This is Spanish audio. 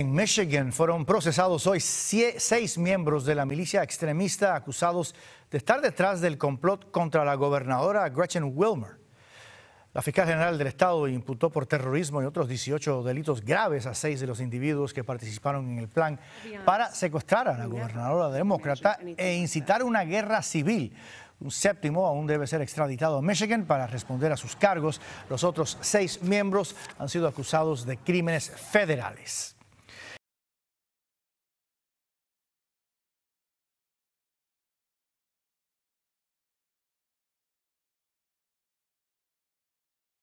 En Michigan fueron procesados hoy seis miembros de la milicia extremista acusados de estar detrás del complot contra la gobernadora Gretchen Wilmer. La fiscal general del estado imputó por terrorismo y otros 18 delitos graves a seis de los individuos que participaron en el plan para secuestrar a la gobernadora demócrata e incitar una guerra civil. Un séptimo aún debe ser extraditado a Michigan para responder a sus cargos. Los otros seis miembros han sido acusados de crímenes federales.